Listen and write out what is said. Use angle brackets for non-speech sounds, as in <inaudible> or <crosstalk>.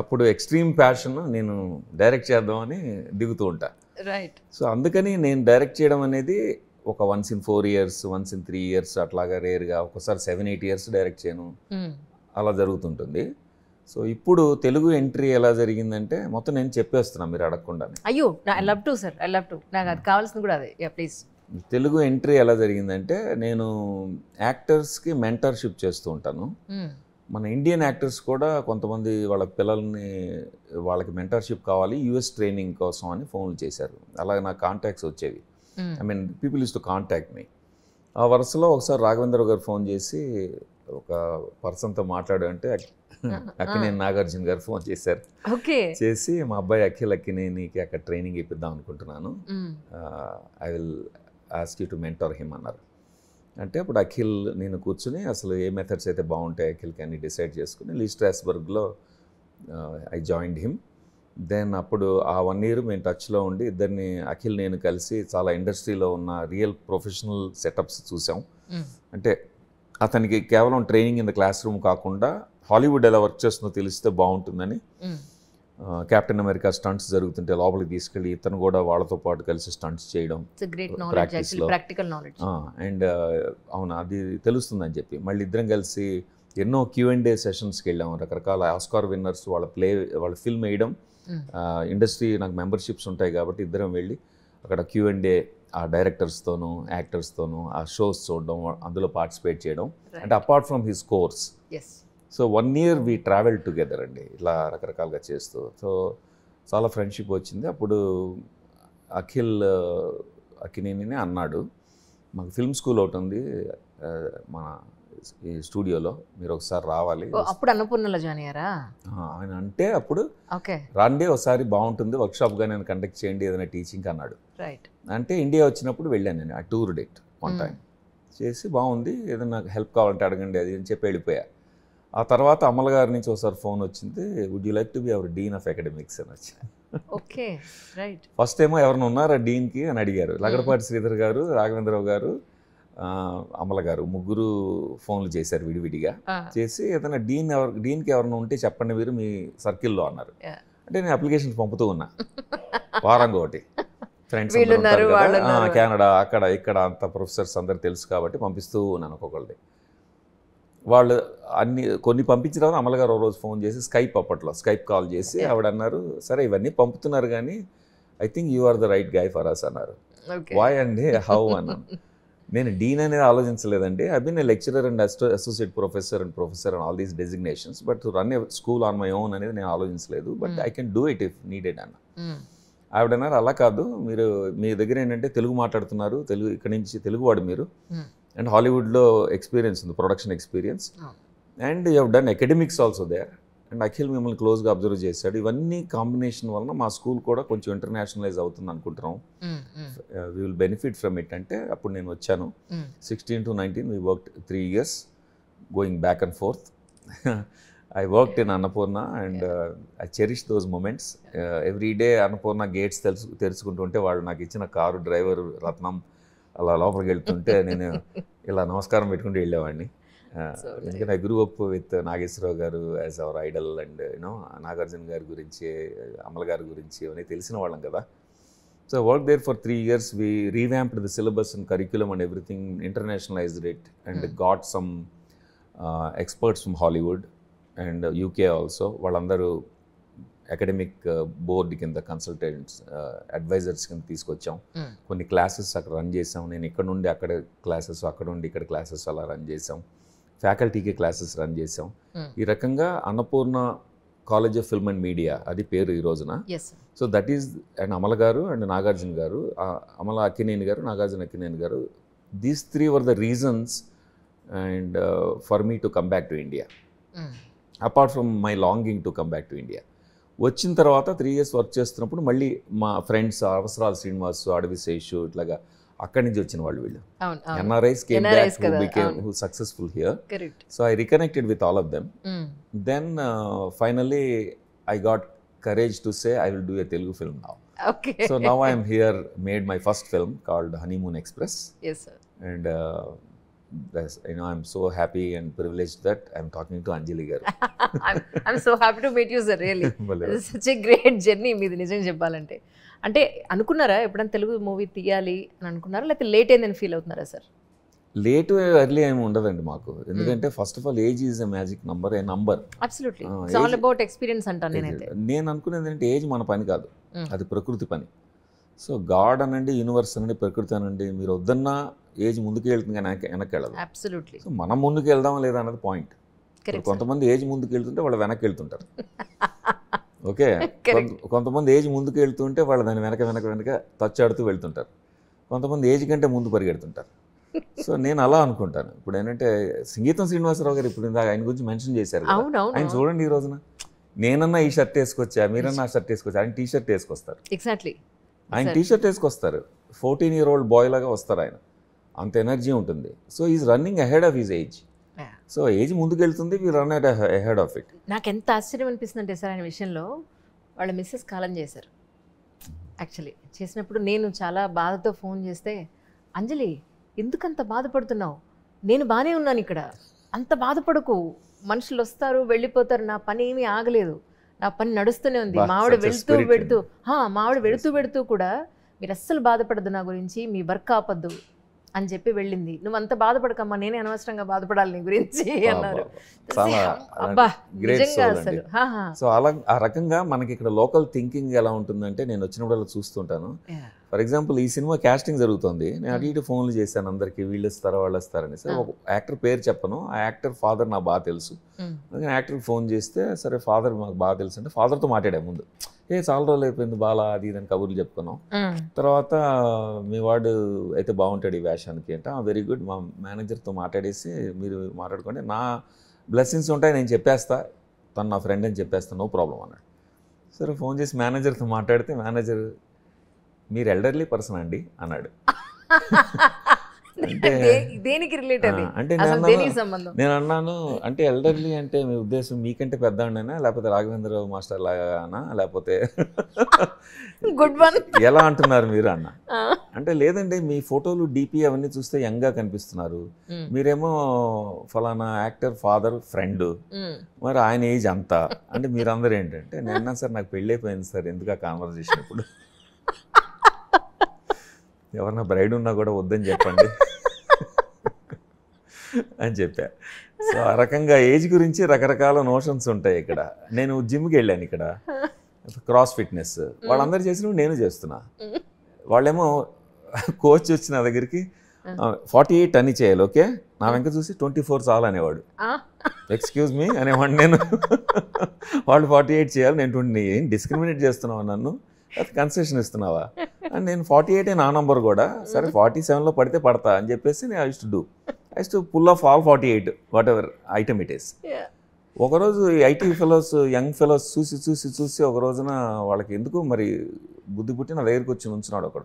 అప్పుడు extreme passion నేను direct చేద్దామని దిగుతూ ఉంటా రైట్ సో అందుకని నేను డైరెక్ట్ చేయడం అనేది ఒక once in four years once in three years అట్లాగా రేర్గా ఒకసారి సెవెన్ ఎయిట్ ఇయర్స్ డైరెక్ట్ చేయను hmm. అలా జరుగుతుంటుంది సో ఇప్పుడు తెలుగు ఎంట్రీ ఎలా జరిగిందంటే మొత్తం నేను చెప్పేస్తున్నా మీరు అడగకుండా అయ్యో I love to sir I love to నాకు అది కావాల్సింది కూడా అదే ప్లీజ్ తెలుగు ఎంట్రీ ఎలా జరిగిందంటే నేను యాక్టర్స్కి మెంటర్షిప్ చేస్తూ ఉంటాను hmm. మన ఇండియన్ యాక్టర్స్ కూడా కొంతమంది వాళ్ళ పిల్లల్ని వాళ్ళకి మెంటర్షిప్ కావాలి యుఎస్ ట్రైనింగ్ కోసం అని ఫోన్లు చేశారు అలాగే నా కాంటాక్ట్స్ వచ్చేవి I mean people is to contact me ఆ వరుసలో ఒకసారి రాఘవేంద్ర గారు ఫోన్ చేసి ఒక పర్సన్తో మాట్లాడంటే అక్కినేని నాగార్జున గారు ఫోన్ చేశారు చేసి మా అబ్బాయి అఖిల్ అక్కినేనికి అక్కడ ట్రైనింగ్ ఇప్పిద్దాం అనుకుంటున్నాను I will ask you to mentor him అన్నారు అంటే అప్పుడు అఖిల్ నేను కూర్చుని అసలు ఏ మెథడ్స్ అయితే బాగుంటాయి అఖిల్కి అని డిసైడ్ చేసుకుని లీ స్ట్రాస్బర్గ్లో ఐ జాయిన్డ్ హిమ్ దెన్ అప్పుడు ఆ వన్ ఇయర్ మేము టచ్లో ఉండి ఇద్దరిని అఖిల్ నేను కలిసి చాలా ఇండస్ట్రీలో ఉన్న రియల్ ప్రొఫెషనల్ సెటప్స్ చూసాం అంటే అతనికి కేవలం training in the classroom కాకుండా హాలీవుడ్ ఎలా వర్క్ చేస్తుందో తెలిస్తే బాగుంటుందని కెప్టెన్ అమెరికా స్టంట్స్ జరుగుతుంటే లోపలికి తీసుకెళ్ళి ఇతను కూడా వాళ్ళతో పాటు కలిసి స్టంట్స్ చేయడం ప్రాక్టికల్ నాలెడ్జ్ అండ్ అవును అది తెలుస్తుందని చెప్పి మళ్ళీ ఇద్దరం కలిసి ఎన్నో క్యూ అండ్ డే సెషన్స్కి వెళ్ళాము రకరకాల ఆస్కార్ విన్నర్స్ వాళ్ళ ప్లే వాళ్ళ ఫిల్మ్ వేయడం ఇండస్ట్రీ hmm. నాకు మెంబర్షిప్స్ ఉంటాయి కాబట్టి ఇద్దరం వెళ్ళి అక్కడ క్యూ అండ్ డే ఆ డైరెక్టర్స్తోనూ యాక్టర్స్తోనూ ఆ షోస్ చూడడం అందులో పార్టిసిపేట్ చేయడం అంటే apart from his course so one year we travel together అండి ఇలా రకరకాలుగా చేస్తూ సో చాలా ఫ్రెండ్షిప్ వచ్చింది అప్పుడు అఖిల్ అఖినేనినే అన్నాడు మాకు ఫిల్మ్ స్కూల్ ఒకటి ఉంది మన ఈ స్టూడియోలో మీరు ఒకసారి రావాలి అప్పుడు అన్నపూర్ణలో జాయిన్ అయ్యారా ఆయన అంటే అప్పుడు ఓకే రండి ఒకసారి బాగుంటుంది వర్క్షాప్గా నేను కండక్ట్ చేయండి ఏదైనా టీచింగ్ అన్నాడు రైట్ అంటే ఇండియా వచ్చినప్పుడు వెళ్ళాను నేను ఆ టూర్ డేట్ వన్ టైం చేసి బాగుంది ఏదైనా నాకు హెల్ప్ కావాలంటే అడగండి అది అని చెప్పి వెళ్ళిపోయా ఆ తర్వాత అమల గారి నుంచి ఒకసారి ఫోన్ వచ్చింది would you like to be our dean of academics అని వచ్చింది ఓకే రైట్ ఫస్ట్ ఏమో ఎవరిని ఉన్నారా డీన్కి అని అడిగారు లగడపాటి శ్రీధర్ గారు రాఘవేంద్రరావు గారు అమల గారు ముగ్గురు ఫోన్లు చేశారు విడివిడిగా చేసి ఏదైనా డీన్ ఎవరు డీన్కి ఎవరైనా ఉంటే చెప్పండి మీరు మీ సర్కిల్లో అన్నారు అంటే నేను అప్లికేషన్ పంపుతూ ఉన్నా వారంగా ఒకటి ఫ్రెండ్స్ కెనడా అక్కడ ఇక్కడ అంత ప్రొఫెసర్స్ అందరు తెలుసు కాబట్టి పంపిస్తూ ఉన్నాను ఒక్కొక్కళ్ళది వాళ్ళు అన్ని కొన్ని పంపించిన తర్వాత అమలగారు ఒక రోజు ఫోన్ చేసి స్కైప్ అప్పట్లో స్కైప్ కాల్ చేసి ఆవిడ అన్నారు సరే ఇవన్నీ పంపుతున్నారు కానీ I think you are the right guy for us అన్నారు వై అండి హౌ అన్న నేను డీన్ అనేది ఆలోచించలేదండి ఐ నేను lecturer and asso associate professor and professor and all these designations but run a school on my own అనేది నేను ఆలోచించలేదు but I can do it if needed అన్న hmm. ఆవిడ అన్నారు అలా కాదు మీరు మీ దగ్గర ఏంటంటే తెలుగు మాట్లాడుతున్నారు తెలుగు ఇక్కడ నుంచి తెలుగు వాడు మీరు hmm. అండ్ హాలీవుడ్లో ఎక్స్పీరియన్స్ ఉంది production experience and you done academics also there and Akhil మిమ్మల్ని క్లోజ్గా అబ్జర్వ్ చేశాడు ఇవన్నీ కాంబినేషన్ వలన మా స్కూల్ కూడా కొంచెం ఇంటర్నేషనలైజ్ అవుతుంది అనుకుంటున్నాం we will benefit from it అంటే అప్పుడు నేను వచ్చాను sixteen to nineteen we work three years going back and forth I worked in Annapurna and I cherish those moments every day Annapurna gates తెలుసు తెరుచుకుంటుంటే వాళ్ళు నాకు ఇచ్చిన కారు డ్రైవర్ రత్నం అలా లోపలికి వెళ్తుంటే నేను ఇలా నమస్కారం పెట్టుకుంటూ వెళ్ళేవాడిని ఎందుకంటే I grew up with Nageswara Rao garu as our idol and you know Nagarjuna గారి గురించి అమల గారి గురించి ఇవన్నీ తెలిసిన వాళ్ళం కదా so work there for three years we revamped the syllabus and curriculum and everything internationalised it and got some experts from Hollywood and UK also వాళ్ళందరూ academic board కింద కన్సల్టెంట్స్ అడ్వైజర్స్ కింద తీసుకొచ్చాం కొన్ని క్లాసెస్ అక్కడ రన్ చేసాం నేను ఇక్కడ నుండి అక్కడ క్లాసెస్ అక్కడ నుండి ఇక్కడ క్లాసెస్ అలా రన్ చేసాం ఫ్యాకల్టీకి క్లాసెస్ రన్ చేసాం ఈ రకంగా Annapurna college of film and media అది పేరు ఈ రోజున so that is and Amala garu and Nagarjuna గారు అమల అక్కినేని గారు Nagarjuna Akkineni garu these three were the reasons and for me to come back to India apart from my longing to come back to India వచ్చిన తర్వాత three years work చేస్తున్నప్పుడు మళ్ళీ మా ఫ్రెండ్స్ అవసరాలు శ్రీనివాస్ అడవి అడవిశేష్ ఇట్లాగా అక్కడి నుంచి వచ్చిన వాళ్ళు వీళ్ళు NRIs successful here so I reconnected with all of them then finally I got courage to say I will do a Telugu film now so now I'm here made my first film called honeymoon express and you know, I'm so happy and privileged that I'm to to Anjali garu. <laughs> I'm, I'm so happy to meet you, sir, really. It's <laughs> such మీది నిజం చెప్పాలంటే అంటే అనుకున్నారా ఎప్పుడైనా Telugu movie తీయాలి అని అనుకున్నారా లేకపోతే లేట్ అయిందని ఫీల్ అవుతున్నారా సార్ లేట్ ఎర్లీ ఏమి ఉండదండి మాకు hmm. ఎందుకంటే first of all age is a magic number a number all about experience అంటాను నేను అనుకునేది ఏంటంటే ఏజ్ మన పని కాదు hmm. అది ప్రకృతి పని సో గాడ్ అనండి యూనివర్స్ అనండి ప్రకృతి అనండి మీరు వద్దన్నా ఏజ్ ముందుకు వెళ్తుంది కానీ వెనక్కి వెళ్ళదు అబ్సల్యూట్లీ సో మనం ముందుకు వెళ్దాం లేదా అన్నది పాయింట్ కొంతమంది ఏజ్ ముందుకు వెళ్తుంటే వాళ్ళు వెనక్కి వెళ్తుంటారు <laughs> ఓకే కొంతమంది ఏజ్ ముందుకు వెళ్తుంటే వాళ్ళు దాని వెనక వెనక వెనక తచ్చాడుతూ వెళ్తుంటారు కొంతమంది ఏజ్ కంటే ముందు పరిగెడుతుంటారు సో నేను అలా అనుకుంటాను ఇప్పుడు ఏంటంటే సంగీతం శ్రీనివాసరావు గారు ఇప్పుడు ఆయన గురించి మెన్షన్ చేశారు ఆయన చూడండి ఈ రోజున నేనన్నా ఈ షర్ట్ వేసుకొచ్చా మీరన్నా ఆ షర్ట్ వేసుకొచ్చా ఆయన టీ షర్ట్ వేసుకొస్తారు ఎగ్జాక్ట్లీ ఆయన టీ షర్ట్ వేసుకొస్తారు ఫోర్టీన్ ఇయర్ ఓల్డ్ బాయ్ లాగా వస్తారు ఆయన అంత ఎనర్జీ ఉంటుంది so is running ahead of his age so age ముందుకెళ్తుంది we run at ahead of it నాకు ఎంత ఆశ్చర్యం అనిపిస్తుంది అంటే సార్ ఆయన విషయంలో వాళ్ళ మిస్సెస్ కాలం చేశారు యాక్చువల్లీ చేసినప్పుడు నేను చాలా బాధతో ఫోన్ చేస్తే అంజలి ఎందుకంత బాధపడుతున్నావు నేను బాగానే ఉన్నాను ఇక్కడ అంత బాధపడకు మనుషులు వస్తారు వెళ్ళిపోతారు నా పని ఏమీ ఆగలేదు నా పని నడుస్తూనే ఉంది మావిడ వెళుతూ పెడుతూ మావిడ వెళుతూ పెడుతూ కూడా మీరు అస్సలు బాధపడద్దు నా గురించి మీ వర్క్ ఆపద్దు అని చెప్పి వెళ్ళింది నువ్వు అంత బాధపడకమ్మా నేనే అనవసరంగా బాధపడాలి నీ గురించి అన్నారు అబ్బా నిజంగా అసలు సో అలా ఆ రకంగా మనకి ఇక్కడ లోకల్ థింకింగ్ ఎలా ఉంటుందంటే నేను వచ్చినప్పుడు చూస్తుంటాను ఫర్ ఎగ్జాంపుల్ ఈ సినిమా కాస్టింగ్ జరుగుతుంది నేను hmm. అటు ఇటు ఫోన్లు చేశాను అందరికి వీళ్ళు ఇస్తారా వాళ్ళు వస్తారని సరే hmm. ఒక యాక్టర్ పేరు చెప్పను ఆ యాక్టర్ ఫాదర్ నాకు బాగా తెలుసు hmm. అందుకని యాక్టర్కి ఫోన్ చేస్తే సరే ఫాదర్ మాకు బాగా తెలుసు అంటే ఫాదర్తో మాట్లాడే ముందు ఏ చాలా రోజులు అయిపోయింది బాలా అది ఇదని కబుర్లు చెప్పుకున్నాం తర్వాత మీ వాడు అయితే బాగుంటాడు ఈ వేషానికి అంటే వెరీ గుడ్ మా మేనేజర్తో మాట్లాడేసి మీరు మాట్లాడుకోండి నా బ్లెస్సింగ్స్ ఉంటాయి నేను చెప్పేస్తా తను నా ఫ్రెండ్ అని చెప్పేస్తా నో ప్రాబ్లం అన్నాడు సరే ఫోన్ చేసి మేనేజర్తో మాట్లాడితే మేనేజర్ మీరు ఎల్డర్లీ పర్సన్ అండి అన్నాడు <laughs> అంటే దేనికి రిలేట్ అది అంటే నేను అన్నాను అంటే ఎల్డర్లీ అంటే మీ ఉద్దేశం మీకంటే పెద్ద లేకపోతే రాఘవేంద్రరావు మాస్టర్ లాగానా లేకపోతే గుడ్ వన్ ఎలా అంటున్నారు మీరు అన్న అంటే లేదండి మీ ఫోటోలు డిపి అవన్నీ చూస్తే యంగ్ గా కనిపిస్తున్నారు మీరేమో ఫలానా యాక్టర్ ఫాదర్ ఫ్రెండ్ మరి ఆయన ఏజ్ అంతా అంటే మీరందరూ ఏంటంటే నిన్న సార్ నాకు పెళ్ళైపోయింది సార్ ఎందుకు ఆ కాన్వర్జేషన్ ఇప్పుడు ఎవరన్నా బ్రైడ్ ఉన్నా కూడా వద్దని చెప్పండి అని చెప్పా సో ఆ రకంగా ఏజ్ గురించి రకరకాల నోషన్స్ ఉంటాయి ఇక్కడ నేను జిమ్కి వెళ్ళాను ఇక్కడ క్రాస్ ఫిట్నెస్ వాళ్ళందరూ చేసిన నేను చేస్తున్నా వాళ్ళేమో కోచ్ వచ్చి నా దగ్గరికి ఫార్టీ ఎయిట్ అని చేయాలి ఓకే నా వెంక చూసి ట్వంటీ ఫోర్ చాలు అనేవాడు ఎక్స్క్యూజ్ మీ అనేవాడు నేను వాళ్ళు ఫార్టీ ఎయిట్ చేయాలి నేను ట్వంటీ ఏం డిస్క్రిమినేట్ చేస్తున్నావా నన్ను అది కన్సెషన్ ఇస్తున్నావా అండ్ నేను ఫార్టీ ఎయిట్ నా నంబర్ కూడా సరే ఫార్టీ సెవెన్లో పడితే పడతా అని చెప్పేసి నేను I to do ice to pull off all forty eight whatever item it is ఒకరోజు ఐటీ ఫెలోస్ యంగ్ ఫెలోస్ చూసి చూసి చూసి ఒక రోజున వాళ్ళకి ఎందుకు మరి బుద్ధి పుట్టి నా దగ్గరికి వచ్చి ఉంచున్నాడు ఒకడు